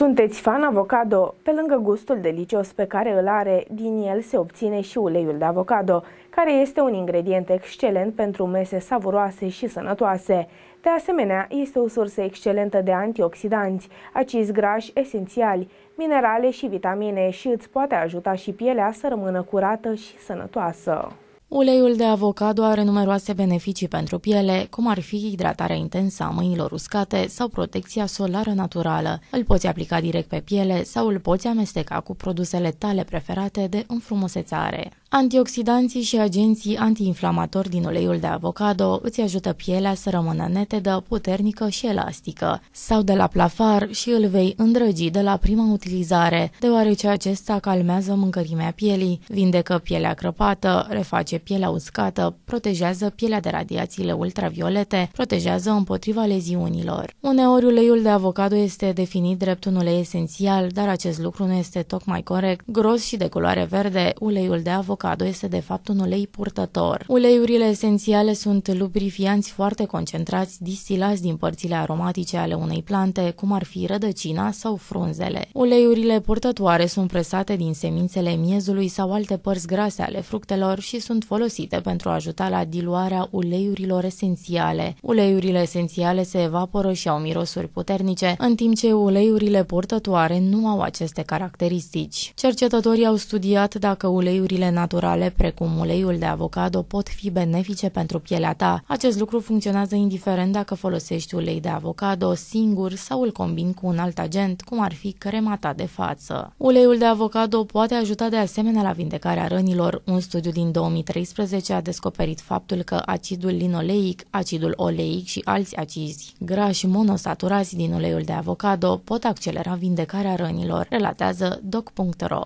Sunteți fan avocado? Pe lângă gustul delicios pe care îl are, din el se obține și uleiul de avocado, care este un ingredient excelent pentru mese savuroase și sănătoase. De asemenea, este o sursă excelentă de antioxidanți, acizi grași esențiali, minerale și vitamine și îți poate ajuta și pielea să rămână curată și sănătoasă. Uleiul de avocado are numeroase beneficii pentru piele, cum ar fi hidratarea intensă a mâinilor uscate sau protecția solară naturală. Îl poți aplica direct pe piele sau îl poți amesteca cu produsele tale preferate de înfrumusețare. Antioxidanții și agenții antiinflamatori din uleiul de avocado îți ajută pielea să rămână netedă, puternică și elastică. Sau de la plafar și îl vei îndrăgi de la prima utilizare, deoarece acesta calmează mâncărimea pielii, vindecă pielea crăpată, reface pielea uscată, protejează pielea de radiațiile ultraviolete, protejează împotriva leziunilor. Uneori uleiul de avocado este definit drept un ulei esențial, dar acest lucru nu este tocmai corect. Gros și de culoare verde, uleiul de avocado avocado este de fapt un ulei purtător. Uleiurile esențiale sunt lubrifianți foarte concentrați distilați din părțile aromatice ale unei plante, cum ar fi rădăcina sau frunzele. Uleiurile purtătoare sunt presate din semințele miezului sau alte părți grase ale fructelor și sunt folosite pentru a ajuta la diluarea uleiurilor esențiale. Uleiurile esențiale se evaporă și au mirosuri puternice, în timp ce uleiurile purtătoare nu au aceste caracteristici. Cercetătorii au studiat dacă uleiurile naturale naturale, precum uleiul de avocado, pot fi benefice pentru pielea ta. Acest lucru funcționează indiferent dacă folosești ulei de avocado singur sau îl combini cu un alt agent, cum ar fi crema ta de față. Uleiul de avocado poate ajuta de asemenea la vindecarea rănilor. Un studiu din 2013 a descoperit faptul că acidul linoleic, acidul oleic și alți acizi grași monosaturați din uleiul de avocado pot accelera vindecarea rănilor, relatează doc.ro.